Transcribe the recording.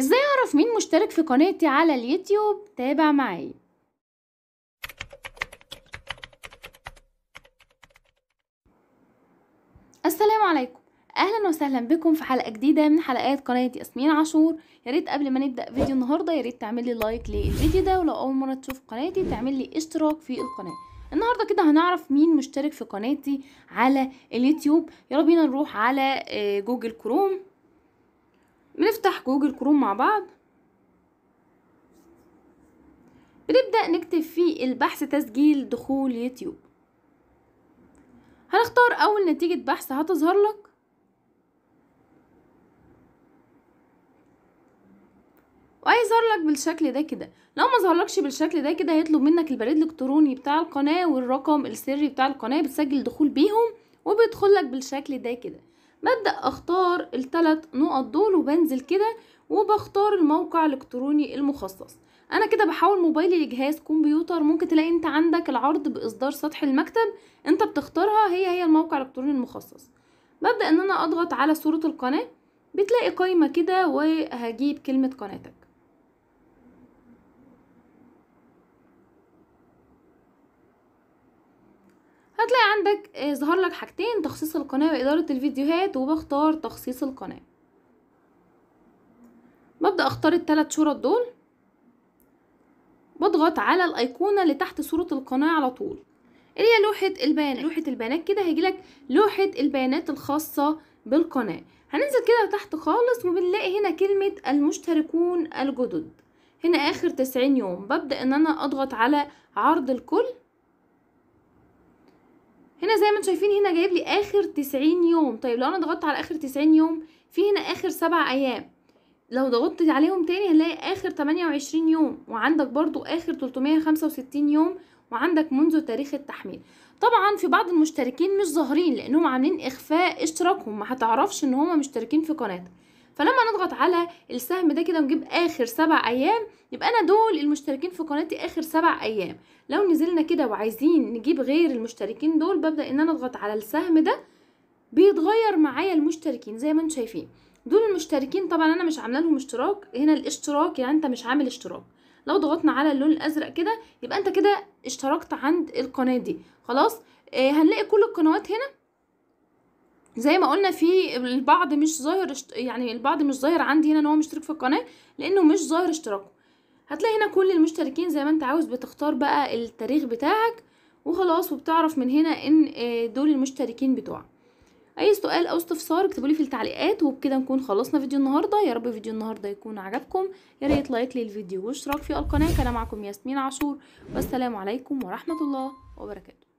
ازاي اعرف مين مشترك في قناتي على اليوتيوب تابع معايا السلام عليكم اهلا وسهلا بكم في حلقه جديده من حلقات قناه ياسمين عاشور يا ريت قبل ما نبدا فيديو النهارده يا ريت تعمل لي لايك للفيديو ده ولو اول مره تشوف قناتي تعمل لي اشتراك في القناه النهارده كده هنعرف مين مشترك في قناتي على اليوتيوب يلا بينا نروح على آه، جوجل كروم جوجل كروم مع بعض بنبدأ نكتب في البحث تسجيل دخول يوتيوب هنختار أول نتيجة بحث هتظهر لك وهيظهر لك بالشكل ده كده لو ما ظهرلكش بالشكل ده كده هيطلب منك البريد الالكتروني بتاع القناه والرقم السري بتاع القناه بتسجل دخول بيهم وبيدخل لك بالشكل ده كده ببدأ أختار التلات نقط دول وبنزل كده وبختار الموقع الإلكتروني المخصص أنا كده بحول موبايلي لجهاز كمبيوتر ممكن تلاقي أنت عندك العرض بإصدار سطح المكتب أنت بتختارها هي هي الموقع الإلكتروني المخصص ببدأ أن أنا أضغط على صورة القناة بتلاقي قايمة كده وهجيب كلمة قناتك هتلاقي عندك آه، ظهر لك حاجتين تخصيص القناة وإدارة الفيديوهات وبختار تخصيص القناة ببدأ اختار التلات شرط دول بضغط على الأيقونة اللي تحت صورة القناة على طول اللي هي لوحة البيانات لوحة البيانات كده هيجيلك لوحة البيانات الخاصة بالقناة هننزل كده تحت خالص وبنلاقي هنا كلمة المشتركون الجدد هنا آخر تسعين يوم ببدأ إن أنا أضغط على عرض الكل هنا زي ما انتم شايفين هنا جايب لي اخر 90 يوم طيب لو انا ضغطت على اخر 90 يوم في هنا اخر سبع ايام لو ضغطت عليهم تاني هنلاقي اخر 28 يوم وعندك برضو اخر 365 يوم وعندك منذ تاريخ التحميل طبعا في بعض المشتركين مش ظاهرين لانهم عاملين اخفاء اشتراكهم ما هتعرفش ان هم مشتركين في قناتك فلما نضغط على السهم ده كده ونجيب اخر سبع ايام يبقى انا دول المشتركين في قناتي اخر سبع ايام لو نزلنا كده وعايزين نجيب غير المشتركين دول ببدا ان انا اضغط على السهم ده بيتغير معايا المشتركين زي ما انتم شايفين دول المشتركين طبعا انا مش عامله لهم اشتراك هنا الاشتراك يعني انت مش عامل اشتراك لو ضغطنا على اللون الازرق كده يبقى انت كده اشتركت عند القناه دي خلاص آه هنلاقي كل القنوات هنا زي ما قلنا في البعض مش ظاهر يعني البعض مش ظاهر عندي هنا ان هو مشترك في القناه لانه مش ظاهر اشتراكه هتلاقي هنا كل المشتركين زي ما انت عاوز بتختار بقى التاريخ بتاعك وخلاص وبتعرف من هنا ان آه، دول المشتركين بتوعك اي سؤال او استفسار اكتبوا لي في التعليقات وبكده نكون خلصنا فيديو النهارده يا رب فيديو النهارده يكون عجبكم يا ريت لايك للفيديو واشتراك في القناه كان معكم ياسمين عاشور والسلام عليكم ورحمه الله وبركاته